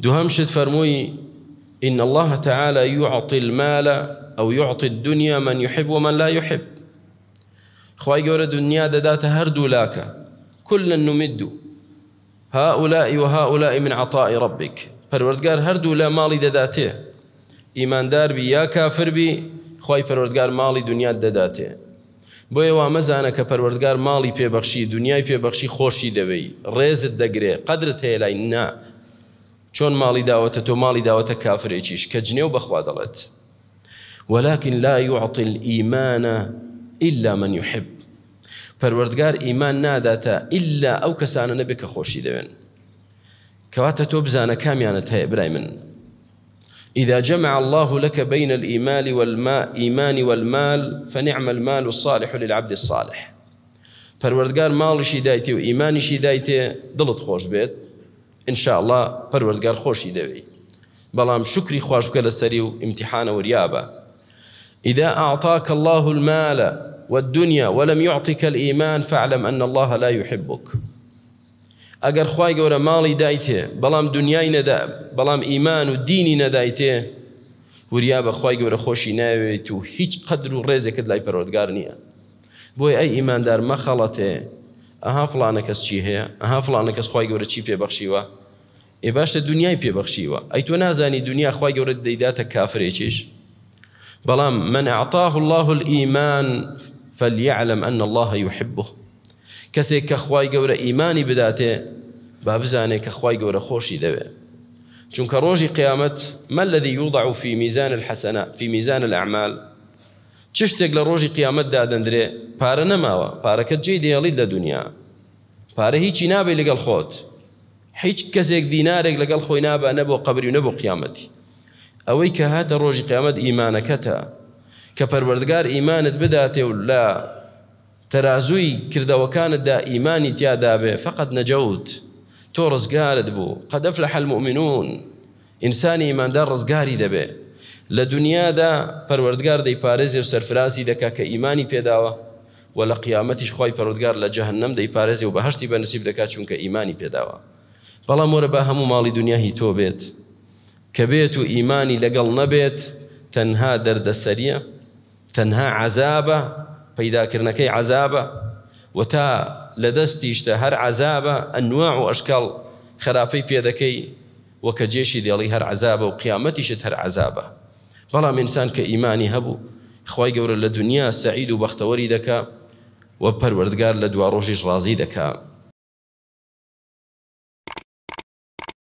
دوهمشت فرموي إن الله تعالى يعطي المال أو يعطي الدنيا من يحب ومن لا يحب خواهي قولة دنيا دادات هردو لاك كلا نمد هؤلاء وهؤلاء من عطاء ربك پروردگار هردو لا مالي داداته إيمان دار بي يا كافر بي خواهي پروردگار مالي دنيا داداته بۆ ئێوە مەزانە مالي في بخشي پێبەخشی في بخشي خوشي دەوەی ڕێزت دەگرێ قدرته هەیە چۆن مالي داوەتە تو ماڵی داوەتە کافرێکیش کە جنێو بەخوا دلت ولكن لا يعطي الإيمان إلا من يحب پەروەردگار إيمان ناداتا إلا أو کەسانە نبك خوشي دوين كواتا کەواتە تۆ بزانە کامیانت هەیە من إذا جمع الله لك بين الإيمان والما إيمان والمال فنعم المال الصالح للعبد الصالح مالي شي دايتي وإيماني شي دايتي دڵت خۆش بيت ان شاء انشاءله پەروەردگار خۆشی دەوێت بەڵام شکری خوش بکە لەسەری و امتحانە وریابە إذا أعطاك الله المال والدنيا ولم يعطك الإيمان فاعلم أن الله لا يحبك اگر خی گەورە ماڵی دایته بلام دنیای نەدا بلام ایمان و دینی ندایته وریا بە خی گەورە خۆشی ناوێت و هیچ قدر و ڕێزێکت لای پەرۆتگار نییە ای ایمان در مەخەڵەتێ ئەها فلانە کەس چی هەیە ئەها فلانە کەس خی گەورە چی پێبەخشیوە ئێ باشە دنیای پێبەخشیوە ئەی تۆ نازانی دنیا خی گەورە دەیداتە کافرێکیش بەڵام من عطاه الله الإيمان فليعلم أن الله يحبه کەسێک کە خی گەورە ئیمانی بداتێ با بزانێ کە خی گەورە خۆشی دەوێ چونکە ڕۆژی قیامەت ما الذي يوضع في ميزان الحسنات في ميزان الأعمال چ شتێک لە ڕۆژی قیامەتدا دەندرێ پارە نەماوە پارەکە جێ دێڵی لە دنیا پارە هیچی نابێت لەگەڵ خۆت هیچ کەسێک دینارێک لەگەڵ خۆی نابە نەبوو قبری و نەبوو قیامەتی ئەوەی کە هاتە ڕۆژی قیامەت ئیمانەکەتە کە پەروەردگار ئیمانت بداتێ و لە تەرازووی کردەوەکانتدا ئیمانی تیادابێ فقط نەجەوت تۆ ڕزگارت بوو قەدەف لە حەلمؤمنون ئینسانی ئیماندار ڕزگاری دەبێت لە دنیادا پەروەردگار دەیپارێزی و سەرفراسی دەکا کە ئیمانی پێداوە و لە قیامەتیش خی پەرودگار لە جەهنم دەیپارێزی و بەهشتی بەنسیب دەکات چونکە ئیمانی پێداوە بەڵام وەرە بە هەموو ماڵی دنیا هی تۆ بێت کە بێت و ئیمانی لەگەڵ نەبێت تەنها دەردەسەریە تەنها عذابە پەیداکردنەکەی عذابە و تا لە دەستیشتە هەر عذابە ئەنواع و ئەشکال خراپەی پێدەکەی وەکە جێشی دێڵی هەر عذابە و قیامەتیشت هەر عذابە بەڵام ئینسان کە ئیمانی هەبوو خی گەورە لە دنیا سعید و بەختەوەری دەکا و پەروەردگار لە دوا ڕۆژیش ڕازی دەکات